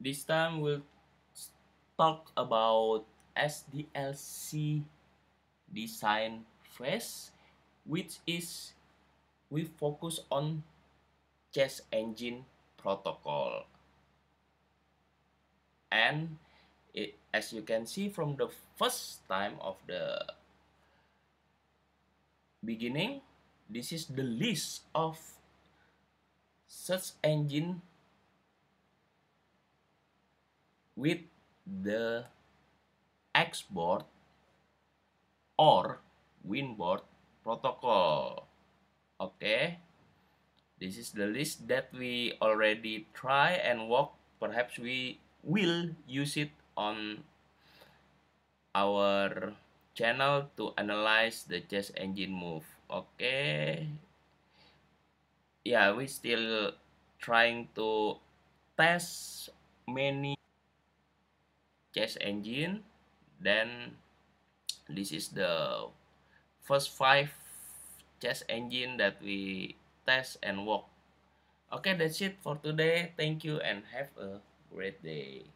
This time we'll talk about SDLC design phase, which is we focus on CHESS engine protocol. And it, as you can see from the first time of the beginning, this is the list of search engine with the export or Winboard protocol. Okay, this is the list that we already try and work. Perhaps we will use it on our channel to analyze the chess engine move. Okay, yeah, we still trying to test many Chess Engine then this is the first five chess Engine that we test and work okay that's it for today thank you and have a great day